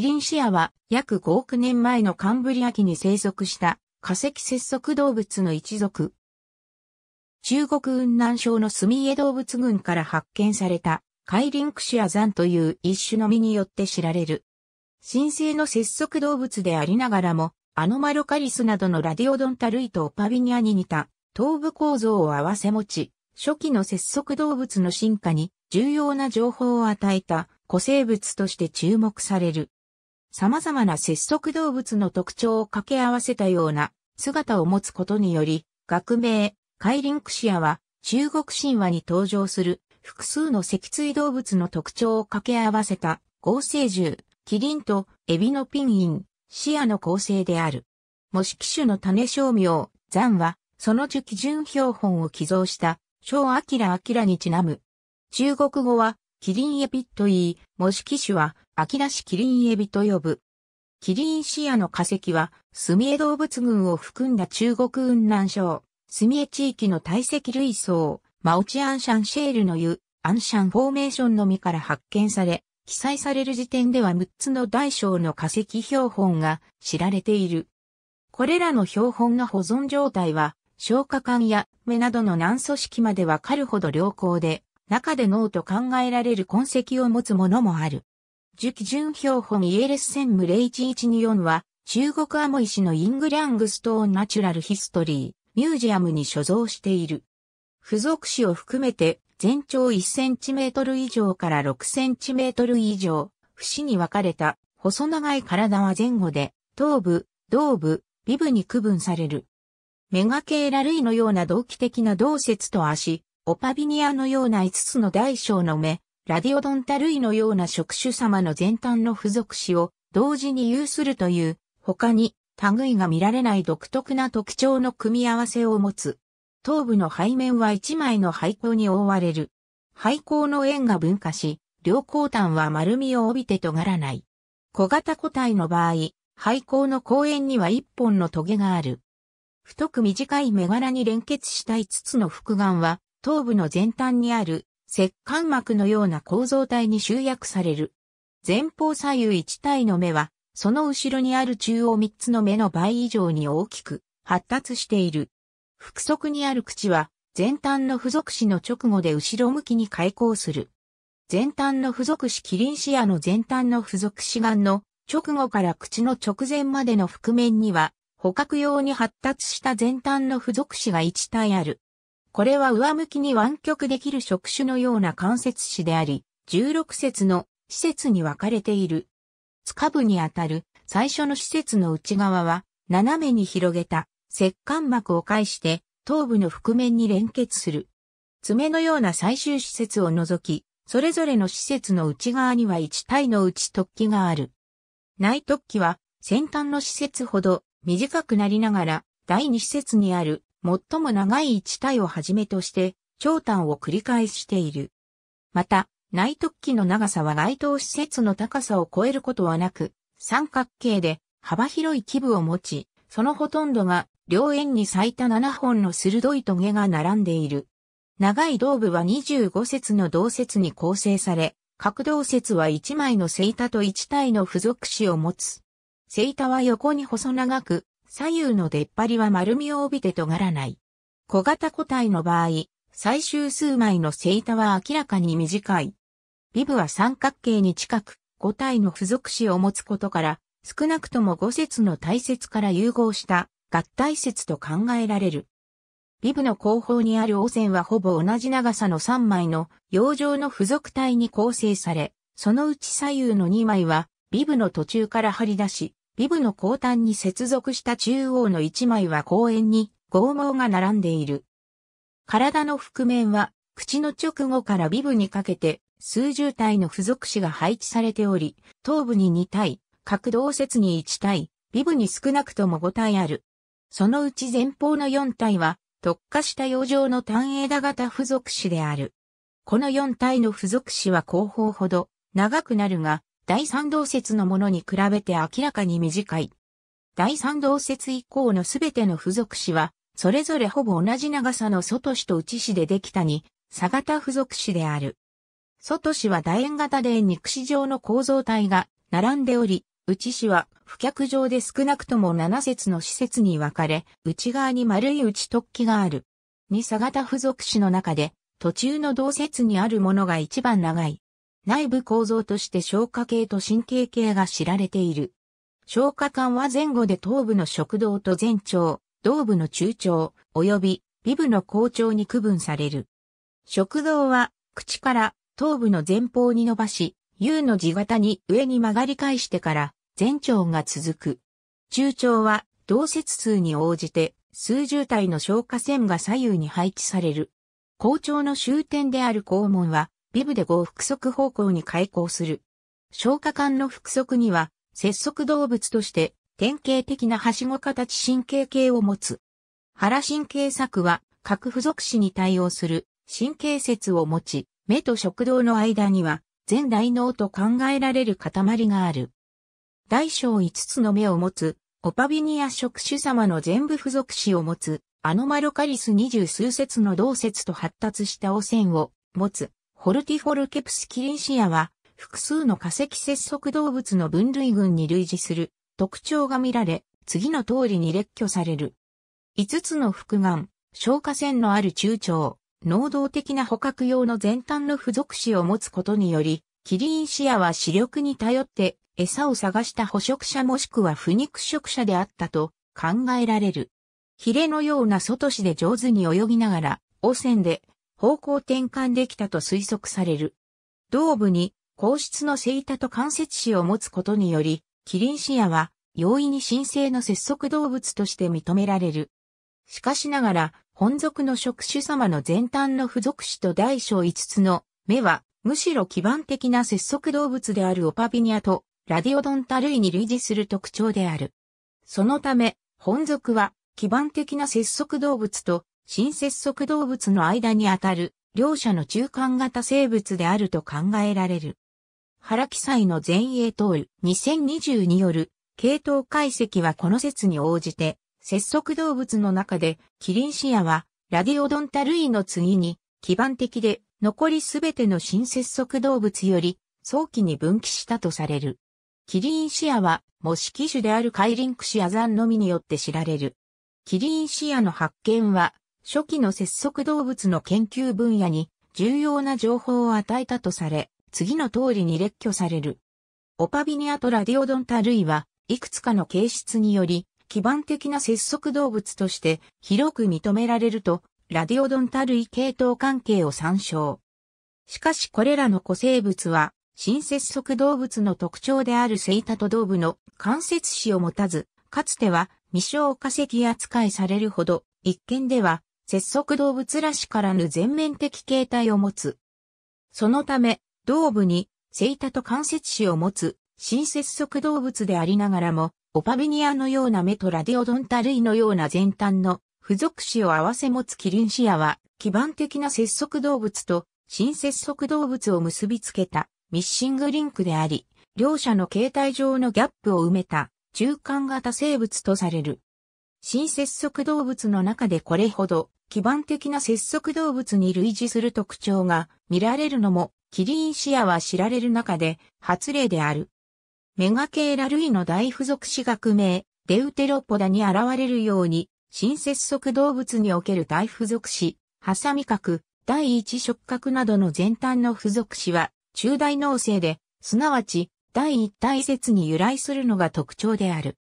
キリンシアは約5億年前のカンブリア紀に生息した化石節足動物の一族。中国雲南省の墨江動物群から発見されたカイリンクシア山という一種の実によって知られる。神聖の節足動物でありながらも、アノマロカリスなどのラディオドンタ類とオパビニアに似た頭部構造を併せ持ち、初期の節足動物の進化に重要な情報を与えた古生物として注目される。様々な節足動物の特徴を掛け合わせたような姿を持つことにより、学名、カイリンクシアは中国神話に登場する複数の脊椎動物の特徴を掛け合わせた合成獣、キリンとエビのピンイン、シアの構成である。模式種の種商名、ザンは、その樹基準標本を寄贈した、小キラにちなむ。中国語は、キリンエピといい、模式種は、秋田市キリンエビと呼ぶ。キリンシアの化石は、墨江動物群を含んだ中国雲南省、墨江地域の堆積類層、マオチアンシャンシェールの湯、アンシャンフォーメーションのみから発見され、記載される時点では6つの大小の化石標本が知られている。これらの標本の保存状態は、消化管や目などの軟組織までわかるほど良好で、中で脳と考えられる痕跡を持つものもある。樹基準標本イエレス専務0 1二4は、中国アモイ市のイングリャングストーンナチュラルヒストリー、ミュージアムに所蔵している。付属紙を含めて、全長1センチメートル以上から6センチメートル以上、節に分かれた、細長い体は前後で、頭部、胴部、尾部に区分される。メガケーラ類のような同期的な動節と足、オパビニアのような5つの大小の目、ラディオドンタ類のような触手様の前端の付属詞を同時に有するという、他に類が見られない独特な特徴の組み合わせを持つ。頭部の背面は一枚の廃校に覆われる。廃校の円が分化し、両後端は丸みを帯びて尖らない。小型個体の場合、廃校の公円には一本の棘がある。太く短い目柄に連結した5つの複眼は、頭部の前端にある石棺膜のような構造体に集約される。前方左右1体の目は、その後ろにある中央3つの目の倍以上に大きく発達している。腹側にある口は、前端の付属詞の直後で後ろ向きに開口する。前端の付属詞キリンシアの前端の付属詞眼の直後から口の直前までの覆面には、捕獲用に発達した前端の付属詞が1体ある。これは上向きに湾曲できる触手のような関節詞であり、16節の施設に分かれている。つかぶにあたる最初の施設の内側は、斜めに広げた石管膜を介して頭部の覆面に連結する。爪のような最終施設を除き、それぞれの施設の内側には1体の内突起がある。内突起は先端の施設ほど短くなりながら第2施設にある最も長い一体をはじめとして、長短を繰り返している。また、内突起の長さは該当施設の高さを超えることはなく、三角形で幅広い基部を持ち、そのほとんどが両円に最多7本の鋭い棘が並んでいる。長い胴部は25節の胴節に構成され、各胴節は1枚の生太と1体の付属紙を持つ。生太は横に細長く、左右の出っ張りは丸みを帯びて尖らない。小型個体の場合、最終数枚のセ板は明らかに短い。ビブは三角形に近く、個体の付属子を持つことから、少なくとも5節の大節から融合した合体節と考えられる。ビブの後方にある汚染はほぼ同じ長さの3枚の洋上の付属体に構成され、そのうち左右の2枚はビブの途中から張り出し、ビブの後端に接続した中央の一枚は公園に剛毛が並んでいる。体の覆面は、口の直後からビブにかけて、数十体の付属詞が配置されており、頭部に2体、角動節に1体、ビブに少なくとも5体ある。そのうち前方の4体は、特化した洋上の単枝型付属詞である。この4体の付属詞は後方ほど長くなるが、第三動説のものに比べて明らかに短い。第三動説以降のすべての付属詞は、それぞれほぼ同じ長さの外詞と内詞でできたに、佐型付属詞である。外詞は楕円型で肉詞状の構造体が並んでおり、内詞は不脚状で少なくとも7節の施設に分かれ、内側に丸い内突起がある。に佐型付属詞の中で、途中の動説にあるものが一番長い。内部構造として消化系と神経系が知られている。消化管は前後で頭部の食道と前腸、胴部の中腸、及び微部の後腸に区分される。食道は口から頭部の前方に伸ばし、U の字型に上に曲がり返してから前腸が続く。中腸は同節数に応じて数十体の消化栓が左右に配置される。校長の終点である肛門はビブで合複足方向に開口する。消化管の複足には、節足動物として典型的なはしご形神経系を持つ。腹神経作は核付属子に対応する神経節を持ち、目と食道の間には前大脳と考えられる塊がある。大小5つの目を持つ、オパビニア触手様の全部付属子を持つ、アノマロカリス二十数節の同節と発達した汚染を持つ、ホルティフォルケプスキリンシアは、複数の化石節足動物の分類群に類似する特徴が見られ、次の通りに列挙される。5つの複眼、消化腺のある中長、能動的な捕獲用の前端の付属子を持つことにより、キリンシアは視力に頼って餌を探した捕食者もしくは不肉食者であったと考えられる。ヒレのような外肢で上手に泳ぎながら、汚染で方向転換できたと推測される。胴部に皇室のセイタと関節子を持つことにより、キリンシアは容易に神聖の節足動物として認められる。しかしながら、本属の職種様の前端の付属子と大小5つの目は、むしろ基盤的な節足動物であるオパビニアとラディオドンタ類に類似する特徴である。そのため、本属は基盤的な節足動物と新節足動物の間にあたる、両者の中間型生物であると考えられる。原記載の前衛トール2020による系統解析はこの説に応じて、節足動物の中でキリンシアはラディオドンタ類の次に基盤的で残りすべての新節足動物より早期に分岐したとされる。キリンシアは模式種であるカイリンクシアザンのみによって知られる。キリンシアの発見は初期の節足動物の研究分野に重要な情報を与えたとされ、次の通りに列挙される。オパビニアとラディオドンタ類は、いくつかの形質により、基盤的な節足動物として広く認められると、ラディオドンタ類系統関係を参照。しかしこれらの古生物は、新節足動物の特徴であるセイタと動部の関節子を持たず、かつては未消化石扱いされるほど、一見では節足動物らしからぬ全面的形態を持つ。そのため、胴部に、セイタと関節肢を持つ、新節足動物でありながらも、オパビニアのような目とラディオドンタ類のような前端の付属肢を合わせ持つキリンシアは、基盤的な節足動物と新節足動物を結びつけたミッシングリンクであり、両者の形態上のギャップを埋めた中間型生物とされる。新節足動物の中でこれほど基盤的な節足動物に類似する特徴が見られるのもキリンシアは知られる中で初例である。メガケーラ類の大付属子学名、デウテロポダに現れるように、新節足動物における大付属子、ハサミ角、第一触角などの前端の付属子は、中大脳性で、すなわち、第一体節に由来するのが特徴である。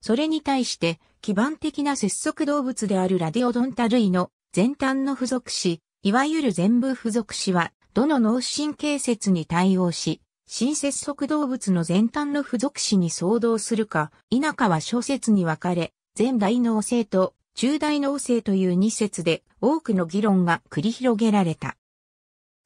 それに対して、基盤的な節足動物であるラディオドンタ類の前端の付属詞、いわゆる全部付属詞は、どの脳神経節に対応し、新節足動物の前端の付属詞に相当するか、否かは小説に分かれ、前大脳性と中大脳性という2説で多くの議論が繰り広げられた。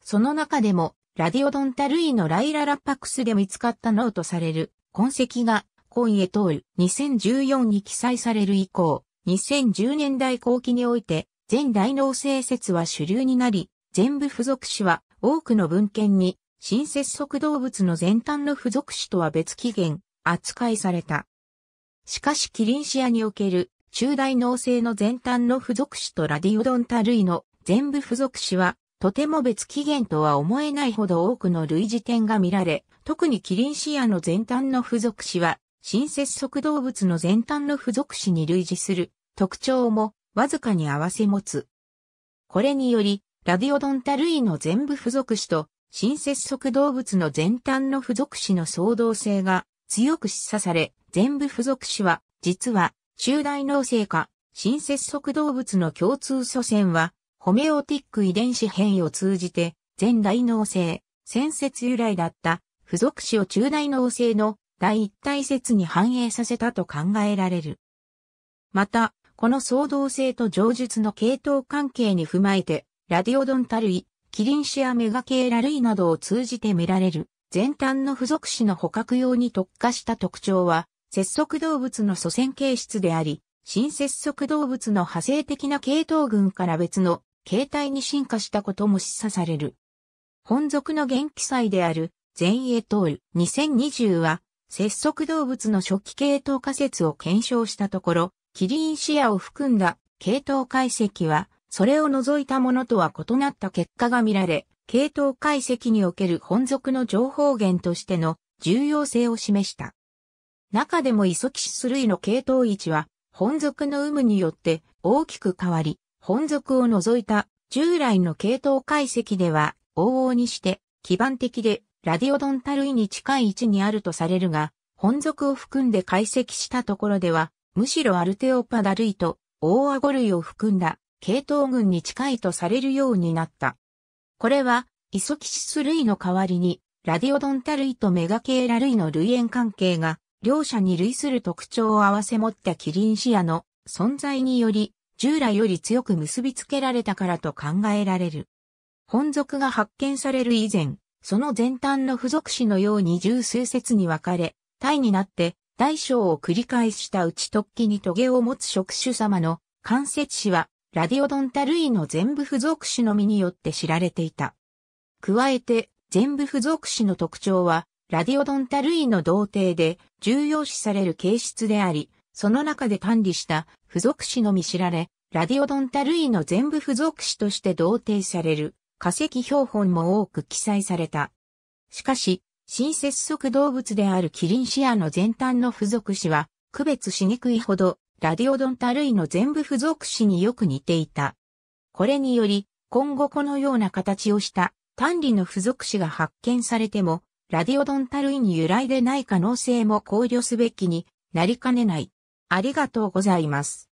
その中でも、ラディオドンタ類のライララパクスで見つかった脳とされる痕跡が今へ通る2014に記載される以降、2010年代後期において、前大脳性説は主流になり、全部付属詞は多くの文献に、新接触動物の前端の付属詞とは別起源、扱いされた。しかしキリンシアにおける中大脳性の前端の付属詞とラディオドンタ類の全部付属詞は、とても別起源とは思えないほど多くの類似点が見られ、特にキリンシアの前端の付属詞は新接足動物の前端の付属詞に類似する特徴もわずかに合わせ持つ。これにより、ラディオドンタ類の全部付属詞と新接足動物の前端の付属詞の相動性が強く示唆され、全部付属詞は実は中大脳性化、新接足動物の共通祖先は、ホメオティック遺伝子変異を通じて、前大脳性、先節由来だった、付属子を中大脳性の第一体説に反映させたと考えられる。また、この創造性と上述の系統関係に踏まえて、ラディオドンタ類、キリンシアメガケーラ類などを通じて見られる、前端の付属種の捕獲用に特化した特徴は、節足動物の祖先形質であり、新節足動物の派生的な系統群から別の形態に進化したことも示唆される。本属の元気祭である、全英トール2020は、節足動物の初期系統仮説を検証したところ、キリンシアを含んだ系統解析は、それを除いたものとは異なった結果が見られ、系統解析における本属の情報源としての重要性を示した。中でもイソキシス類の系統位置は、本属の有無によって大きく変わり、本属を除いた従来の系統解析では往々にして基盤的でラディオドンタ類に近い位置にあるとされるが、本属を含んで解析したところでは、むしろアルテオパダ類とオオアゴ類を含んだ系統群に近いとされるようになった。これは、イソキシス類の代わりに、ラディオドンタ類とメガケーラ類の類縁関係が、両者に類する特徴を併せ持ったキリンシアの存在により、従来より強く結びつけられたからと考えられる。本属が発見される以前、その前端の付属詞のように十数節に分かれ、体になって大小を繰り返したうち突起に棘を持つ触手様の関節詞はラディオドンタ類の全部付属詞のみによって知られていた。加えて全部付属詞の特徴はラディオドンタ類の同定で重要視される形質であり、その中で管理した付属詞のみ知られ、ラディオドンタ類の全部付属詞として同定される。化石標本も多く記載された。しかし、新接触動物であるキリンシアの前端の付属詞は、区別しにくいほど、ラディオドンタ類の全部付属詞によく似ていた。これにより、今後このような形をした単理の付属詞が発見されても、ラディオドンタ類に由来でない可能性も考慮すべきになりかねない。ありがとうございます。